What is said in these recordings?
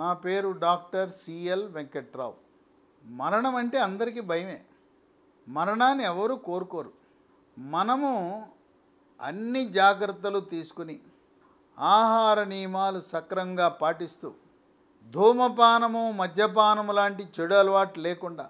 నా పేరు doctor CL Venkatrao మరణం అంటే అందరికీ భయమే మరణాన్ని ఎవరు కోరుకోరు మనము అన్ని జాగ్రత్తలు తీసుకుని ఆహార నియమాలు సక్రంగా పాటిస్తూ ధూమపానము మద్యపానము లాంటి చెడు అలవాటు లేకుండా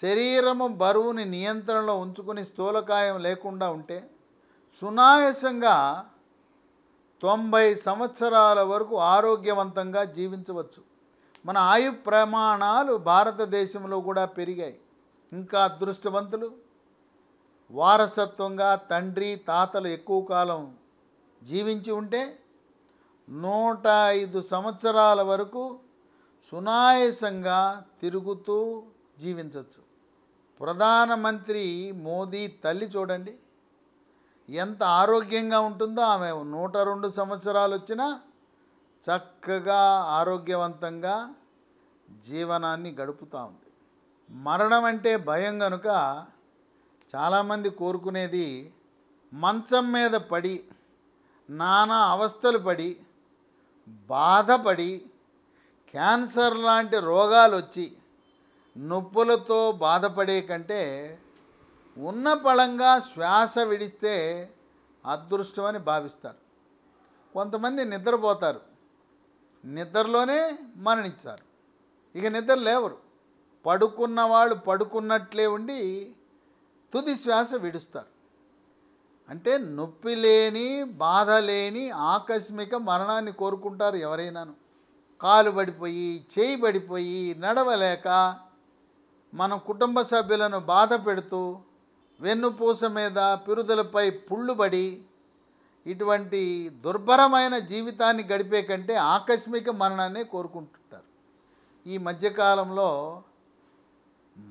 శరీరము బరువుని నియంత్రణలో ఉంచుకుని స్థూలకాయం లేకుండా ఉంటే సునాయసంగా తొంభై సంవత్సరాల వరకు ఆరోగ్యవంతంగా జీవించవచ్చు మన ఆయు ప్రమాణాలు భారతదేశంలో కూడా పెరిగాయి ఇంకా అదృష్టవంతులు వారసత్వంగా తండ్రి తాతలు ఎక్కువ కాలం జీవించి ఉంటే నూట ఐదు సంవత్సరాల వరకు సునాయసంగా తిరుగుతూ జీవించవచ్చు ప్రధానమంత్రి మోదీ తల్లి చూడండి ఎంత ఆరోగ్యంగా ఉంటుందో ఆమె నూట రెండు సంవత్సరాలు వచ్చినా చక్కగా ఆరోగ్యవంతంగా జీవనాన్ని గడుపుతూ ఉంది మరణం అంటే భయం కనుక చాలామంది కోరుకునేది మంచం మీద పడి నానా అవస్థలు పడి బాధపడి క్యాన్సర్ లాంటి రోగాలు వచ్చి నొప్పులతో బాధపడే కంటే ఉన్న పళంగా శ్వాస విడిస్తే అదృష్టం అని భావిస్తారు కొంతమంది నిద్రపోతారు నిద్రలోనే మరణించారు ఇక నిద్ర లేవరు పడుకున్న వాళ్ళు పడుకున్నట్లే ఉండి తుది శ్వాస విడుస్తారు అంటే నొప్పి లేని బాధ లేని ఆకస్మిక మరణాన్ని కోరుకుంటారు ఎవరైనాను కాలు పడిపోయి చేయి పడిపోయి నడవలేక మన కుటుంబ సభ్యులను బాధ పెడుతూ వెన్నుపూస మీద పిరుదలపై పుళ్ళుబడి ఇటువంటి దుర్భరమైన జీవితాన్ని గడిపే కంటే ఆకస్మిక మరణాన్ని కోరుకుంటుంటారు ఈ మధ్యకాలంలో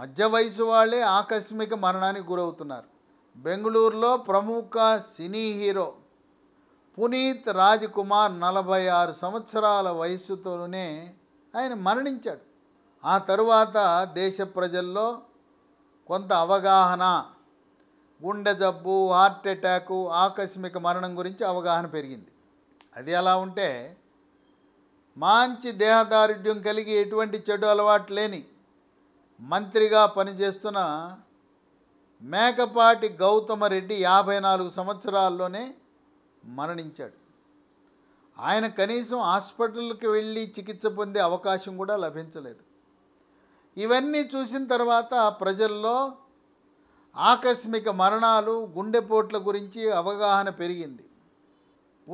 మధ్య వయసు వాళ్ళే ఆకస్మిక మరణానికి గురవుతున్నారు బెంగళూరులో ప్రముఖ cine hero Puneeth Rajkumar నలభై ఆరు సంవత్సరాల వయస్సుతోనే ఆయన మరణించాడు ఆ తరువాత దేశ ప్రజల్లో కొంత అవగాహన గుండె జబ్బు హార్ట్ అటాకు ఆకస్మిక మరణం గురించి అవగాహన పెరిగింది అది ఎలా ఉంటే మంచి దేహదారుఢ్యం కలిగి ఎటువంటి చెడు అలవాటు లేని మంత్రిగా పనిచేస్తున్న మేకపాటి గౌతమ రెడ్డి యాభై నాలుగు సంవత్సరాల్లోనే మరణించాడు ఆయన కనీసం హాస్పిటల్కి వెళ్ళి చికిత్స పొందే అవకాశం కూడా లభించలేదు ఇవన్నీ చూసిన తర్వాత ప్రజల్లో ఆకస్మిక మరణాలు గుండెపోట్ల గురించి అవగాహన పెరిగింది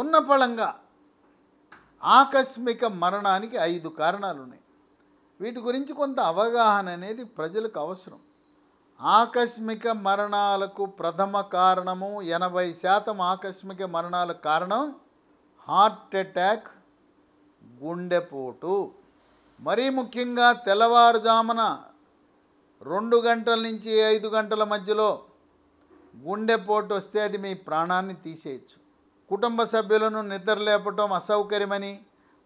ఉన్న పళంగా ఆకస్మిక మరణానికి ఐదు కారణాలు ఉన్నాయి వీటి గురించి కొంత అవగాహన అనేది ప్రజలకు అవసరం ఆకస్మిక మరణాలకు ప్రథమ కారణము ఎనభై శాతం ఆకస్మిక మరణాలకు కారణం హార్ట్ అటాక్ గుండెపోటు మరీ ముఖ్యంగా తెల్లవారుజామున రెండు గంటల నుంచి ఐదు గంటల మధ్యలో గుండెపోటు వస్తే అది మీ ప్రాణాన్ని తీసేయచ్చు కుటుంబ సభ్యులను నిద్ర లేపటం అసౌకర్యమని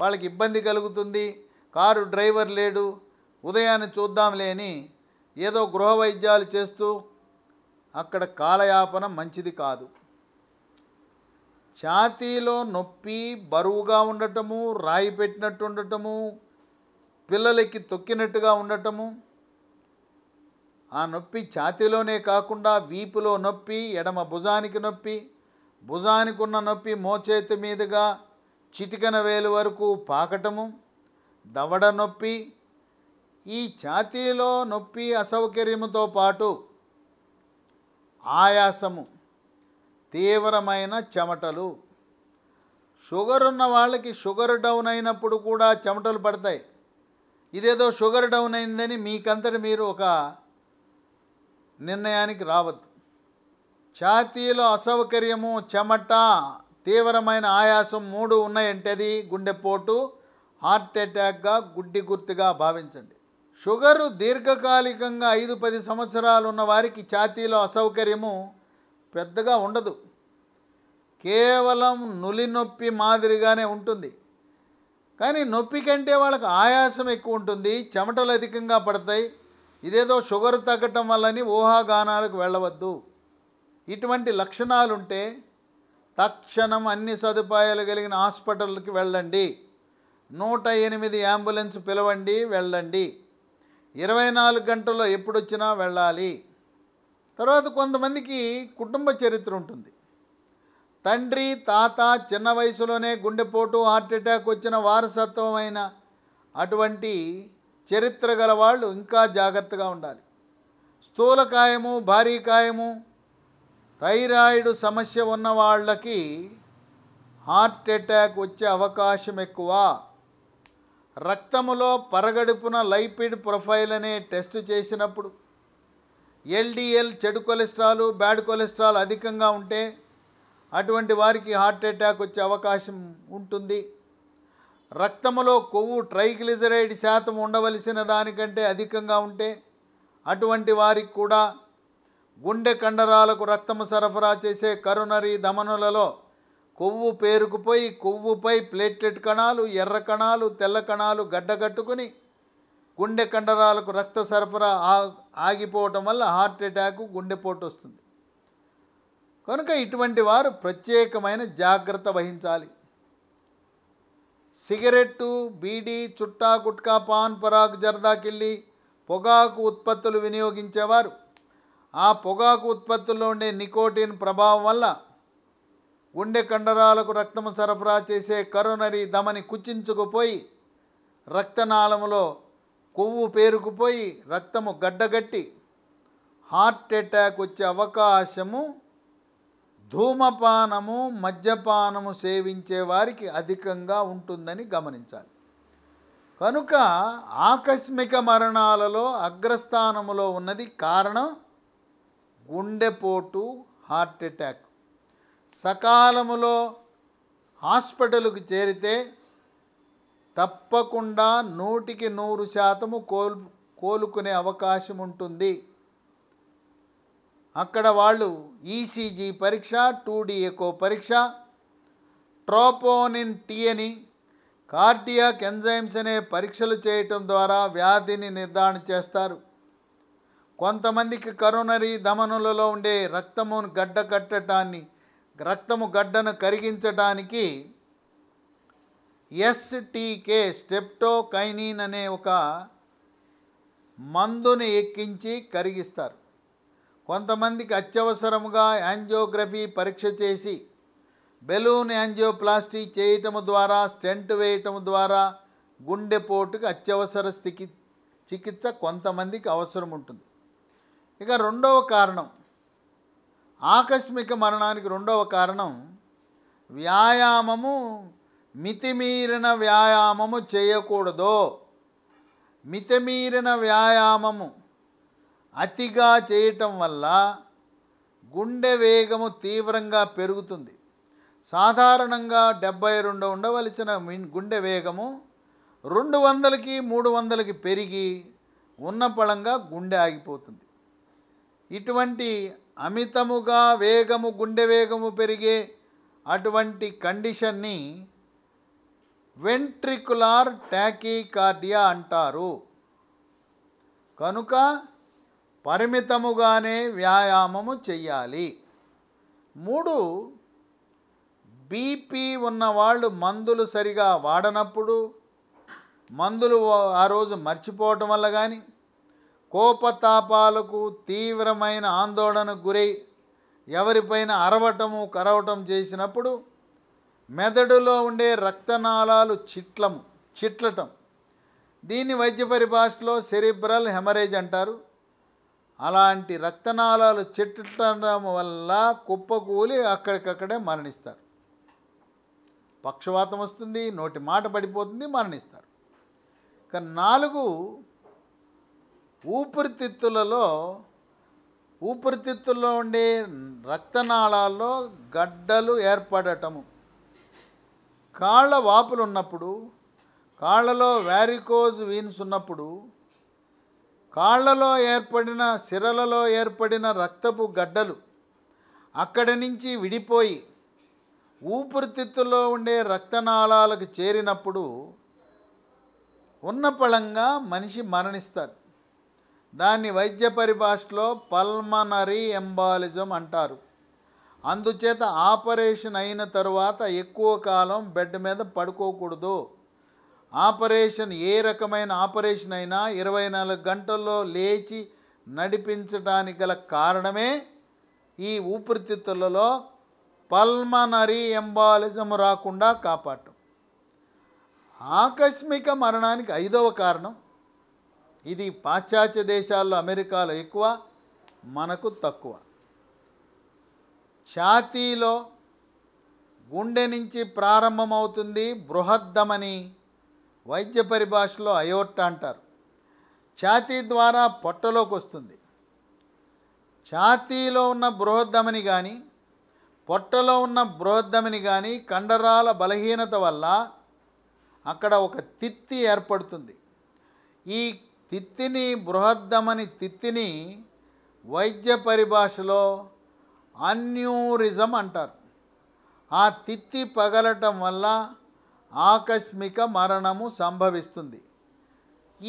వాళ్ళకి ఇబ్బంది కలుగుతుంది కారు డ్రైవర్ లేడు ఉదయాన్ని చూద్దాంలే అని ఏదో గృహ వైద్యాలు చేస్తూ అక్కడ కాలయాపన మంచిది కాదు ఛాతీలో నొప్పి బరువుగా ఉండటము రాయి పెట్టినట్టు ఉండటము పిల్లలకి తొక్కినట్టుగా ఉండటము ఆ నొప్పి ఛాతీలోనే కాకుండా వీపులో నొప్పి ఎడమ భుజానికి నొప్పి భుజానికి ఉన్న నొప్పి మోచేతి మీదుగా చిటికన వేలు వరకు పాకటము దవడ నొప్పి ఈ ఛాతీలో నొప్పి అసౌకర్యముతో పాటు ఆయాసము తీవ్రమైన చెమటలు షుగర్ ఉన్న వాళ్ళకి షుగర్ డౌన్ అయినప్పుడు కూడా చెమటలు పడతాయి ఇదేదో షుగర్ డౌన్ అయిందని మీకంతటి మీరు ఒక నిర్ణయానికి రావద్దు ఛాతీలో అసౌకర్యము చెమట తీవ్రమైన ఆయాసం మూడు ఉన్నాయంటే అది గుండెపోటు హార్ట్ అటాక్గా గుడ్డి గుర్తుగా భావించండి షుగరు దీర్ఘకాలికంగా ఐదు పది సంవత్సరాలు ఉన్న వారికి ఛాతీలో అసౌకర్యము పెద్దగా ఉండదు కేవలం నులి నొప్పి మాదిరిగానే ఉంటుంది కానీ నొప్పి కంటే వాళ్ళకి ఆయాసం ఎక్కువ ఉంటుంది చెమటలు అధికంగా పడతాయి ఇదేదో షుగర్ తగ్గటం వల్లని ఊహాగానాలకు వెళ్ళవద్దు ఇటువంటి లక్షణాలుంటే తక్షణం అన్ని సదుపాయాలు కలిగిన హాస్పిటల్కి వెళ్ళండి నూట ఎనిమిది అంబులెన్స్ పిలవండి వెళ్ళండి ఇరవై నాలుగు గంటల్లో ఎప్పుడొచ్చినా వెళ్ళాలి తర్వాత కొంతమందికి కుటుంబ చరిత్ర ఉంటుంది తండ్రి తాత చిన్న వయసులోనే గుండెపోటు హార్ట్ అటాక్ వచ్చిన వారసత్వమైన అటువంటి చరిత్ర గల వాళ్ళు ఇంకా జాగ్రత్తగా ఉండాలి స్థూలకాయము భారీ కాయము థైరాయిడ్ సమస్య ఉన్న వాళ్ళకి హార్ట్ అటాక్ వచ్చే అవకాశం ఎక్కువ రక్తములో పరగడుపున లైపిడ్ ప్రొఫైల్ అనే టెస్ట్ చేసినప్పుడు ఎల్డిఎల్ చెడు కొలెస్ట్రాల్ బ్యాడ్ కొలెస్ట్రాల్ అధికంగా ఉంటే అటువంటి వారికి హార్ట్ అటాక్ వచ్చే అవకాశం ఉంటుంది రక్తములో కొవ్వు ట్రైగ్లిజరైడ్ శాతం ఉండవలసిన దానికంటే అధికంగా ఉంటే అటువంటి వారికి కూడా గుండె కండరాలకు రక్తము సరఫరా చేసే కరునరీ ధమనులలో కొవ్వు పేరుకుపోయి కొవ్వుపై ప్లేట్లెట్ కణాలు ఎర్ర కణాలు తెల్ల కణాలు గడ్డగట్టుకుని గుండె కండరాలకు రక్త సరఫరా ఆగిపోవటం వల్ల హార్ట్ అటాక్ గుండెపోటు వస్తుంది కనుక ఇటువంటి వారు ప్రత్యేకమైన జాగ్రత్త వహించాలి సిగరెట్టు బీడి చుట్టా గుట్కా పాన్ పరాగ్ జర్దాకిల్లి పొగాకు ఉత్పత్తులు వినియోగించేవారు ఆ పొగాకు ఉత్పత్తుల్లో ఉండే నికోటిన్ ప్రభావం వల్ల గుండె కండరాలకు రక్తము సరఫరా చేసే కరోనరీ దమని కుచించుకుపోయి రక్తనాళములో కొవ్వు పేరుకుపోయి రక్తము గడ్డగట్టి హార్ట్ అటాక్ వచ్చే అవకాశము ధూమపానము మద్యపానము సేవించే వారికి అధికంగా ఉంటుందని గమనించాలి కనుక ఆకస్మిక మరణాలలో అగ్రస్థానములో ఉన్నది కారణం గుండెపోటు హార్ట్ అటాక్ సకాలములో హాస్పిటల్కు చేరితే తప్పకుండా నూటికి నూరు శాతము కోల్ కోలుకునే అవకాశం ఉంటుంది అక్కడ వాళ్ళు ఈసీజీ e పరీక్ష టూ ఎకో పరీక్ష ట్రోపోనిన్ టీ అని కార్డియాక్ ఎంజైమ్స్ అనే పరీక్షలు చేయటం ద్వారా వ్యాధిని నిర్ధారణ చేస్తారు కొంతమందికి కరోనరీ ధమనులలో ఉండే రక్తము గడ్డ కట్టడాన్ని రక్తము గడ్డను కరిగించడానికి ఎస్టీకే స్టెప్టోకైనిన్ అనే ఒక మందుని ఎక్కించి కరిగిస్తారు కొంతమందికి అత్యవసరముగా యాంజియోగ్రఫీ పరీక్ష చేసి బెలూన్ యాంజియోప్లాస్టీ చేయటము ద్వారా స్టెంట్ వేయటము ద్వారా గుండెపోటుకి అత్యవసర స్థితి చికిత్స కొంతమందికి అవసరం ఉంటుంది ఇక రెండవ కారణం ఆకస్మిక మరణానికి రెండవ కారణం వ్యాయామము మితిమీరిన వ్యాయామము చేయకూడదు మితిమీరిన వ్యాయామము అతిగా చేయటం వల్ల గుండె వేగము తీవ్రంగా పెరుగుతుంది సాధారణంగా డెబ్బై రెండు ఉండవలసిన గుండె వేగము రెండు వందలకి మూడు వందలకి పెరిగి ఉన్న పళంగా గుండె ఆగిపోతుంది ఇటువంటి అమితముగా వేగము గుండె వేగము పెరిగే అటువంటి కండిషన్ని వెంట్రికులార్ ట్యాకీ కార్డియా అంటారు కనుక పరిమితముగానే వ్యాయామము చెయ్యాలి మూడు బీపీ ఉన్నవాళ్ళు మందులు సరిగా వాడనప్పుడు మందులు ఆ రోజు మర్చిపోవటం వల్ల కానీ కోపతాపాలకు తీవ్రమైన ఆందోళనకు గురై ఎవరిపైన అరవటము కరవటం చేసినప్పుడు మెదడులో ఉండే రక్తనాళాలు చిట్లము చిట్లటం దీన్ని వైద్య పరిభాషలో సెరిబ్రల్ హెమరేజ్ అంటారు అలాంటి రక్తనాళాలు చెట్టడం వల్ల కుప్పకూలి అక్కడికక్కడే మరణిస్తారు పక్షవాతం వస్తుంది నోటి మాట పడిపోతుంది మరణిస్తారు కానీ నాలుగు ఊపిరితిత్తులలో ఊపిరితిత్తుల్లో ఉండే రక్తనాళాల్లో గడ్డలు ఏర్పడటము కాళ్ళ వాపులు ఉన్నప్పుడు కాళ్ళలో వ్యారికోజ్ వీన్స్ ఉన్నప్పుడు కాళ్లలో ఏర్పడిన సిరలలో ఏర్పడిన రక్తపు గడ్డలు అక్కడి నుంచి విడిపోయి ఊపిరితిత్తులో ఉండే రక్తనాళాలకు చేరినప్పుడు ఉన్న పళంగా మనిషి మరణిస్తాడు దాన్ని వైద్య పరిభాషలో పల్మనరీ ఎంబాలిజం అంటారు అందుచేత ఆపరేషన్ అయిన తరువాత ఎక్కువ కాలం బెడ్ మీద పడుకోకూడదు ఆపరేషన్ ఏ రకమైన ఆపరేషన్ అయినా ఇరవై నాలుగు గంటల్లో లేచి నడిపించడానికి గల కారణమే ఈ ఊపిరితిత్తులలో పల్మనరీ ఎంబాలిజం రాకుండా కాపాడటం ఆకస్మిక మరణానికి ఐదవ కారణం ఇది పాశ్చాత్య దేశాల్లో అమెరికాలో ఎక్కువ మనకు తక్కువ ఛాతీలో గుండె నుంచి ప్రారంభమవుతుంది బృహద్దమని వైద్య పరిభాషలో అయోర్ట అంటారు ఛాతీ ద్వారా పొట్టలోకి వస్తుంది ఛాతీలో ఉన్న బృహద్ధమని కానీ పొట్టలో ఉన్న బృహద్దమని కానీ కండరాల బలహీనత వల్ల అక్కడ ఒక తిత్తి ఏర్పడుతుంది ఈ తిత్తిని బృహద్ధమని తిత్తిని వైద్య పరిభాషలో అన్యూరిజం అంటారు ఆ తిత్తి పగలటం వల్ల ఆకస్మిక మరణము సంభవిస్తుంది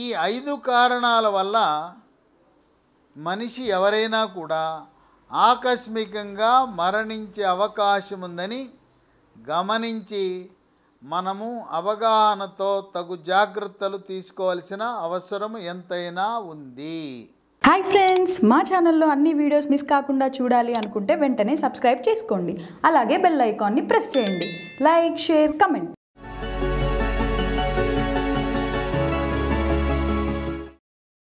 ఈ ఐదు కారణాల వల్ల మనిషి ఎవరైనా కూడా ఆకస్మికంగా మరణించే అవకాశం ఉందని గమనించి మనము అవగాహనతో తగు జాగ్రత్తలు తీసుకోవాల్సిన అవసరం ఎంతైనా ఉంది హాయ్ ఫ్రెండ్స్ మా ఛానల్లో అన్ని వీడియోస్ మిస్ కాకుండా చూడాలి అనుకుంటే వెంటనే సబ్స్క్రైబ్ చేసుకోండి అలాగే బెల్ ఐకాన్ని ప్రెస్ చేయండి లైక్ షేర్ కమెంట్